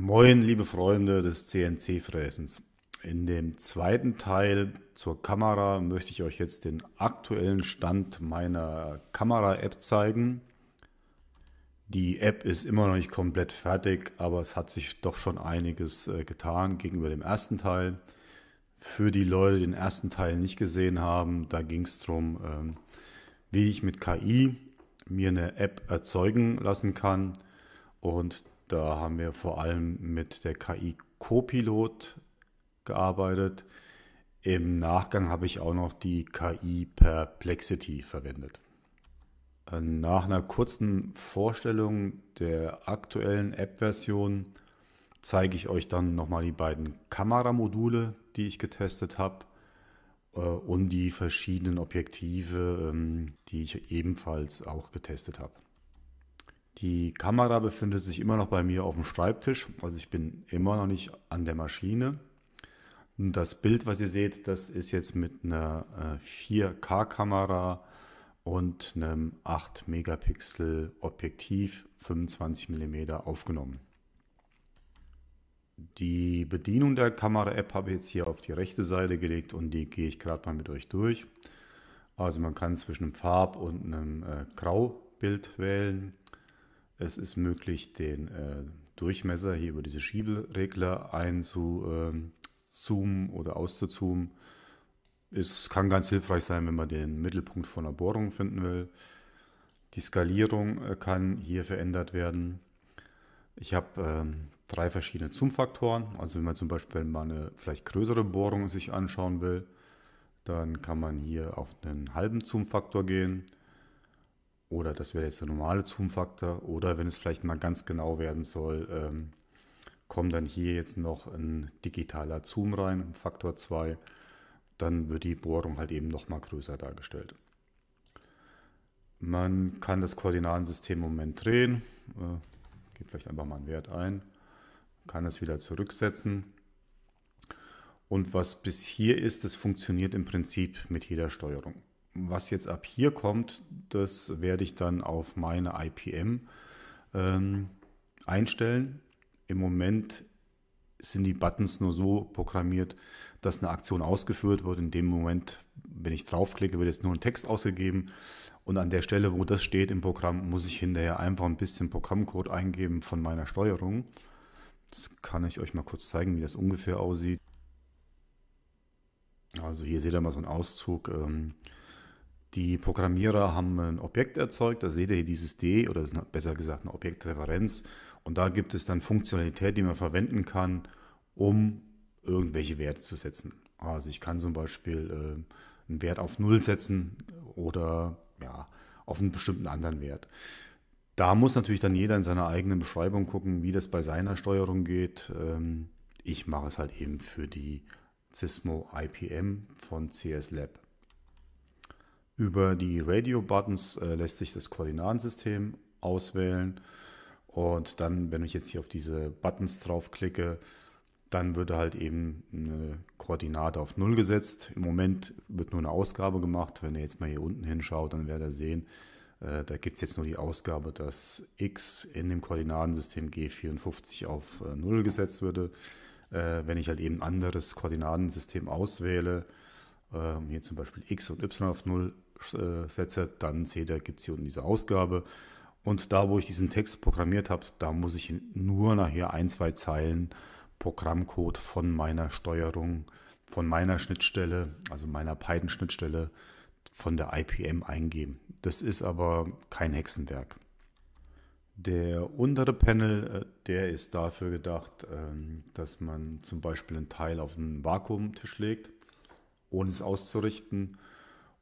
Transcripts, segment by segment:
Moin, liebe Freunde des CNC-Fräsens. In dem zweiten Teil zur Kamera möchte ich euch jetzt den aktuellen Stand meiner Kamera-App zeigen. Die App ist immer noch nicht komplett fertig, aber es hat sich doch schon einiges äh, getan gegenüber dem ersten Teil. Für die Leute, die den ersten Teil nicht gesehen haben, da ging es darum, ähm, wie ich mit KI mir eine App erzeugen lassen kann. Und da haben wir vor allem mit der KI Copilot gearbeitet. Im Nachgang habe ich auch noch die KI Perplexity verwendet. Äh, nach einer kurzen Vorstellung der aktuellen App-Version zeige ich euch dann nochmal die beiden Kameramodule, die ich getestet habe äh, und die verschiedenen Objektive, ähm, die ich ebenfalls auch getestet habe. Die Kamera befindet sich immer noch bei mir auf dem Schreibtisch, also ich bin immer noch nicht an der Maschine. Das Bild, was ihr seht, das ist jetzt mit einer 4K-Kamera äh, und einem 8-Megapixel-Objektiv 25 mm aufgenommen. Die Bedienung der Kamera-App habe ich jetzt hier auf die rechte Seite gelegt und die gehe ich gerade mal mit euch durch. Also man kann zwischen einem Farb- und einem äh, Graubild wählen. Es ist möglich, den äh, Durchmesser hier über diese Schieberegler einzuzoomen oder auszuzoomen. Es kann ganz hilfreich sein, wenn man den Mittelpunkt von einer Bohrung finden will. Die Skalierung äh, kann hier verändert werden. Ich habe ähm, drei verschiedene Zoom-Faktoren. Also wenn man zum Beispiel mal eine vielleicht größere Bohrung sich anschauen will, dann kann man hier auf einen halben Zoom-Faktor gehen. Oder das wäre jetzt der normale Zoom-Faktor. Oder wenn es vielleicht mal ganz genau werden soll, ähm, kommt dann hier jetzt noch ein digitaler Zoom rein, Faktor 2. Dann wird die Bohrung halt eben nochmal größer dargestellt. Man kann das Koordinatensystem im Moment drehen. Äh, Gebt vielleicht einfach mal einen Wert ein. Kann es wieder zurücksetzen. Und was bis hier ist, das funktioniert im Prinzip mit jeder Steuerung was jetzt ab hier kommt, das werde ich dann auf meine IPM ähm, einstellen. Im Moment sind die Buttons nur so programmiert, dass eine Aktion ausgeführt wird. In dem Moment, wenn ich draufklicke, wird jetzt nur ein Text ausgegeben. Und an der Stelle, wo das steht im Programm, muss ich hinterher einfach ein bisschen Programmcode eingeben von meiner Steuerung. Das kann ich euch mal kurz zeigen, wie das ungefähr aussieht. Also hier seht ihr mal so einen Auszug. Ähm, die Programmierer haben ein Objekt erzeugt, da seht ihr hier dieses D oder besser gesagt eine Objektreferenz und da gibt es dann Funktionalität, die man verwenden kann, um irgendwelche Werte zu setzen. Also ich kann zum Beispiel äh, einen Wert auf 0 setzen oder ja, auf einen bestimmten anderen Wert. Da muss natürlich dann jeder in seiner eigenen Beschreibung gucken, wie das bei seiner Steuerung geht. Ähm, ich mache es halt eben für die Cismo IPM von CS Lab. Über die Radio-Buttons äh, lässt sich das Koordinatensystem auswählen. Und dann, wenn ich jetzt hier auf diese Buttons draufklicke, dann würde halt eben eine Koordinate auf 0 gesetzt. Im Moment wird nur eine Ausgabe gemacht. Wenn ihr jetzt mal hier unten hinschaut, dann werdet ihr sehen, äh, da gibt es jetzt nur die Ausgabe, dass x in dem Koordinatensystem G54 auf äh, 0 gesetzt würde. Äh, wenn ich halt eben ein anderes Koordinatensystem auswähle, äh, hier zum Beispiel x und y auf 0 setze, dann seht ihr, gibt es hier unten diese Ausgabe. Und da, wo ich diesen Text programmiert habe, da muss ich nur nachher ein, zwei Zeilen Programmcode von meiner Steuerung, von meiner Schnittstelle, also meiner Python-Schnittstelle, von der IPM eingeben. Das ist aber kein Hexenwerk. Der untere Panel, äh, der ist dafür gedacht, ähm, dass man zum Beispiel einen Teil auf einen Vakuumtisch legt, ohne es auszurichten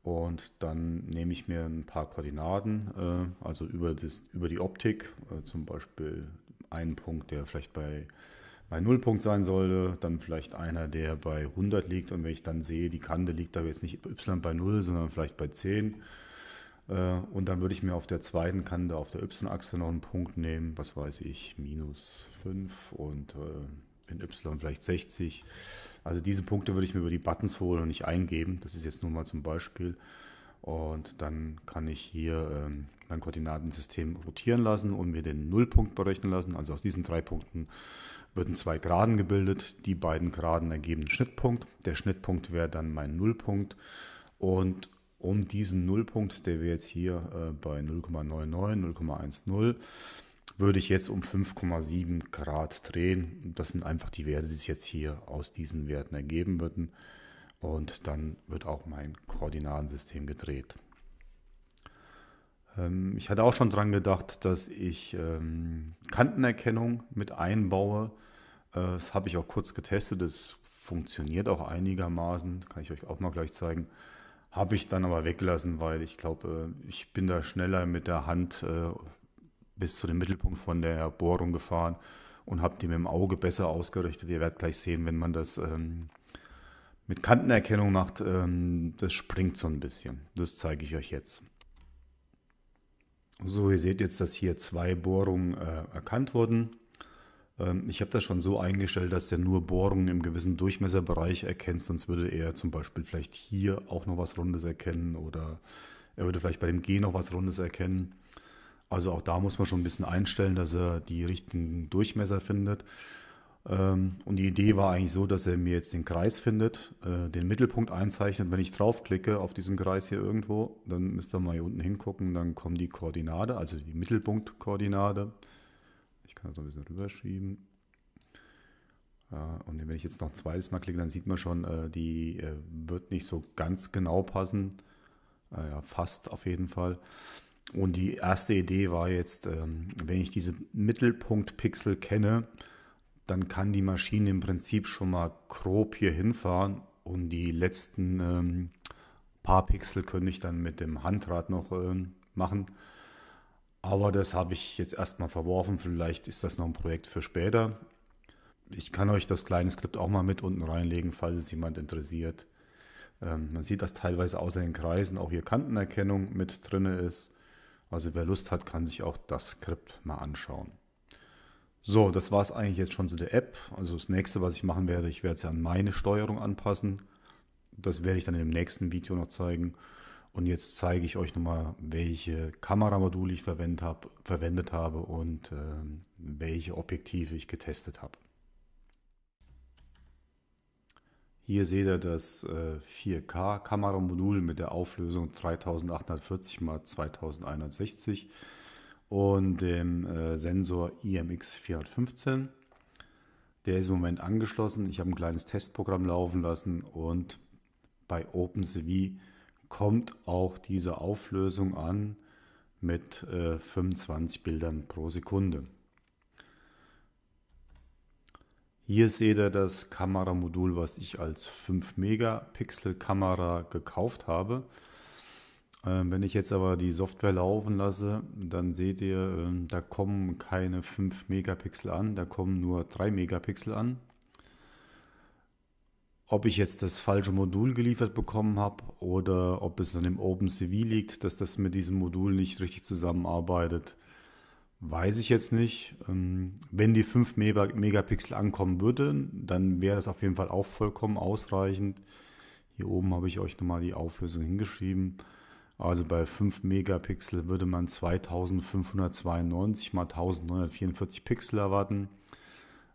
und dann nehme ich mir ein paar Koordinaten, äh, also über, das, über die Optik, äh, zum Beispiel einen Punkt, der vielleicht bei, bei Nullpunkt sein sollte, dann vielleicht einer, der bei 100 liegt. Und wenn ich dann sehe, die Kante liegt da jetzt nicht y bei 0, sondern vielleicht bei 10. Äh, und dann würde ich mir auf der zweiten Kante, auf der y-Achse noch einen Punkt nehmen, was weiß ich, minus 5 und äh, in Y vielleicht 60. Also diese Punkte würde ich mir über die Buttons holen und nicht eingeben. Das ist jetzt nur mal zum Beispiel. Und dann kann ich hier ähm, mein Koordinatensystem rotieren lassen und mir den Nullpunkt berechnen lassen. Also aus diesen drei Punkten würden zwei Geraden gebildet. Die beiden Geraden ergeben einen Schnittpunkt. Der Schnittpunkt wäre dann mein Nullpunkt. Und um diesen Nullpunkt, der wäre jetzt hier äh, bei 0,99, 0,10, würde ich jetzt um 5,7 Grad drehen. Das sind einfach die Werte, die sich jetzt hier aus diesen Werten ergeben würden. Und dann wird auch mein Koordinatensystem gedreht. Ähm, ich hatte auch schon daran gedacht, dass ich ähm, Kantenerkennung mit einbaue. Äh, das habe ich auch kurz getestet. Das funktioniert auch einigermaßen. Kann ich euch auch mal gleich zeigen. Habe ich dann aber weggelassen, weil ich glaube, äh, ich bin da schneller mit der Hand äh, bis zu dem Mittelpunkt von der Bohrung gefahren und habe die mit dem Auge besser ausgerichtet. Ihr werdet gleich sehen, wenn man das ähm, mit Kantenerkennung macht, ähm, das springt so ein bisschen. Das zeige ich euch jetzt. So, ihr seht jetzt, dass hier zwei Bohrungen äh, erkannt wurden. Ähm, ich habe das schon so eingestellt, dass der nur Bohrungen im gewissen Durchmesserbereich erkennt, sonst würde er zum Beispiel vielleicht hier auch noch was Rundes erkennen oder er würde vielleicht bei dem G noch was Rundes erkennen. Also auch da muss man schon ein bisschen einstellen, dass er die richtigen Durchmesser findet. Ähm, und die Idee war eigentlich so, dass er mir jetzt den Kreis findet, äh, den Mittelpunkt einzeichnet. Wenn ich draufklicke auf diesen Kreis hier irgendwo, dann müsst ihr mal hier unten hingucken, dann kommt die Koordinate, also die Mittelpunktkoordinate. Ich kann das ein bisschen rüberschieben. Äh, und wenn ich jetzt noch ein zweites Mal klicke, dann sieht man schon, äh, die wird nicht so ganz genau passen. Ja, fast auf jeden Fall. Und die erste Idee war jetzt, ähm, wenn ich diese Mittelpunktpixel kenne, dann kann die Maschine im Prinzip schon mal grob hier hinfahren und die letzten ähm, paar Pixel könnte ich dann mit dem Handrad noch ähm, machen. Aber das habe ich jetzt erstmal verworfen. Vielleicht ist das noch ein Projekt für später. Ich kann euch das kleine Skript auch mal mit unten reinlegen, falls es jemand interessiert. man sieht, dass teilweise außer den Kreisen auch hier Kantenerkennung mit drin ist. Also wer Lust hat, kann sich auch das Skript mal anschauen. So, das war es eigentlich jetzt schon zu der App. Also das nächste, was ich machen werde, ich werde es ja an meine Steuerung anpassen. Das werde ich dann im nächsten Video noch zeigen. Und jetzt zeige ich euch nochmal, welche Kameramodule ich verwendet habe, verwendet habe und äh, welche Objektive ich getestet habe. Hier seht ihr das 4K-Kameramodul äh, mit der Auflösung 3840 x 2160 und dem äh, Sensor IMX415. Der ist im Moment angeschlossen. Ich habe ein kleines Testprogramm laufen lassen und bei OpenCV kommt auch diese Auflösung an mit 25 äh, Bildern pro Sekunde. Hier seht ihr das Kameramodul, was ich als 5 Megapixel Kamera gekauft habe. Ähm, wenn ich jetzt aber die Software laufen lasse, dann seht ihr, ähm, da kommen keine 5 Megapixel an, da kommen nur 3 Megapixel an. Ob ich jetzt das falsche Modul geliefert bekommen habe oder ob es an dem OpenCV liegt, dass das mit diesem Modul nicht richtig zusammenarbeitet, Weiß ich jetzt nicht. Ähm, wenn die 5 Megapixel ankommen würden, dann wäre das auf jeden Fall auch vollkommen ausreichend. Hier oben habe ich euch nochmal die Auflösung hingeschrieben. Also bei 5 Megapixel würde man 2592 mal 1944 Pixel erwarten.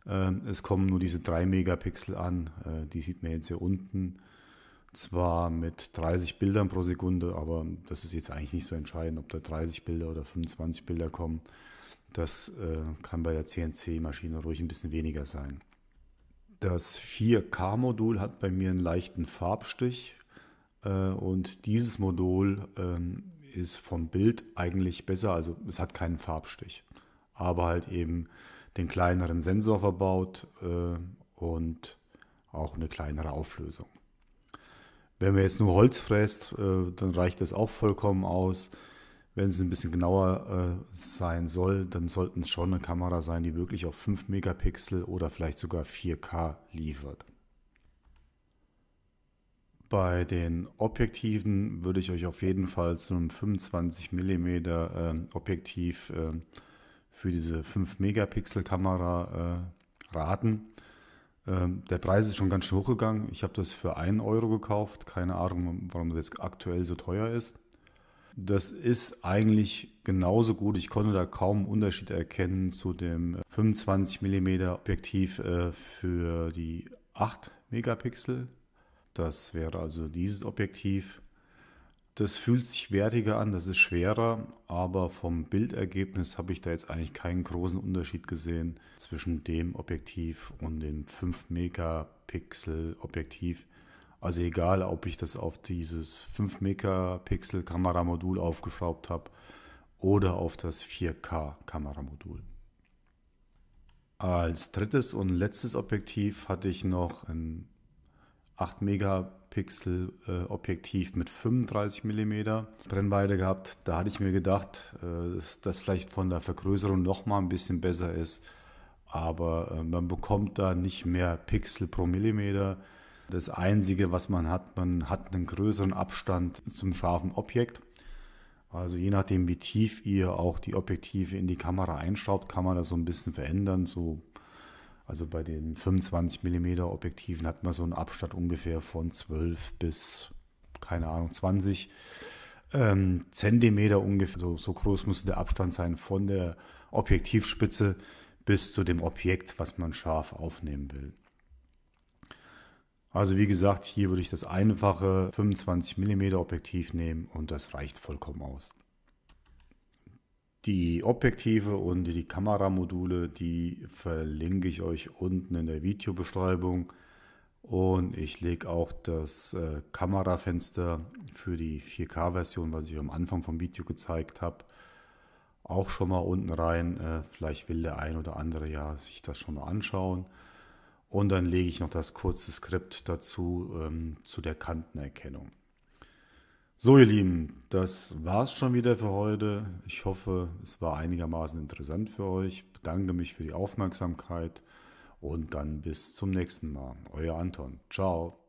Ähm, es kommen nur diese 3 Megapixel an. Äh, die sieht man jetzt hier unten. Zwar mit 30 Bildern pro Sekunde, aber das ist jetzt eigentlich nicht so entscheidend, ob da 30 Bilder oder 25 Bilder kommen. Das äh, kann bei der CNC-Maschine ruhig ein bisschen weniger sein. Das 4K-Modul hat bei mir einen leichten Farbstich äh, und dieses Modul ähm, ist vom Bild eigentlich besser, also es hat keinen Farbstich, aber halt eben den kleineren Sensor verbaut äh, und auch eine kleinere Auflösung. Wenn man jetzt nur Holz fräst, äh, dann reicht das auch vollkommen aus wenn es ein bisschen genauer äh, sein soll, dann sollten es schon eine Kamera sein, die wirklich auf 5 Megapixel oder vielleicht sogar 4K liefert. Bei den Objektiven würde ich euch auf jeden Fall zu einem 25 mm äh, Objektiv äh, für diese 5 Megapixel Kamera äh, raten. Ähm, der Preis ist schon ganz schön hochgegangen. Ich habe das für 1 Euro gekauft. Keine Ahnung, warum das jetzt aktuell so teuer ist. Das ist eigentlich genauso gut. Ich konnte da kaum einen Unterschied erkennen zu dem 25 äh, mm Objektiv äh, für die 8 Megapixel. Das wäre also dieses Objektiv. Das fühlt sich wertiger an, das ist schwerer, aber vom Bildergebnis habe ich da jetzt eigentlich keinen großen Unterschied gesehen zwischen dem Objektiv und dem 5 Megapixel Objektiv. Also egal, ob ich das auf dieses 5 Megapixel Kameramodul aufgeschraubt habe oder auf das 4K Kameramodul. Als drittes und letztes Objektiv hatte ich noch ein 8 Megapixel äh, Objektiv mit 35 mm Brennweite gehabt. Da hatte ich mir gedacht, äh, dass das vielleicht von der Vergrößerung noch mal ein bisschen besser ist, aber äh, man bekommt da nicht mehr Pixel pro Millimeter das Einzige, was man hat, man hat einen größeren Abstand zum scharfen Objekt. Also je nachdem, wie tief ihr auch die Objektive in die Kamera einschraubt, kann man das so ein bisschen verändern. So, also bei den 25 mm Objektiven hat man so einen Abstand ungefähr von 12 bis, keine Ahnung, 20 ähm, Zentimeter ungefähr. So, so groß muss der Abstand sein von der Objektivspitze bis zu dem Objekt, was man scharf aufnehmen will. Also wie gesagt, hier würde ich das einfache 25 mm Objektiv nehmen und das reicht vollkommen aus. Die Objektive und die Kameramodule, die verlinke ich euch unten in der Videobeschreibung. Und ich lege auch das äh, Kamerafenster für die 4K-Version, was ich am Anfang vom Video gezeigt habe, auch schon mal unten rein. Äh, vielleicht will der ein oder andere ja sich das schon mal anschauen. Und dann lege ich noch das kurze Skript dazu ähm, zu der Kantenerkennung. So, ihr Lieben, das war's schon wieder für heute. Ich hoffe, es war einigermaßen interessant für euch. Ich bedanke mich für die Aufmerksamkeit und dann bis zum nächsten Mal. Euer Anton. Ciao.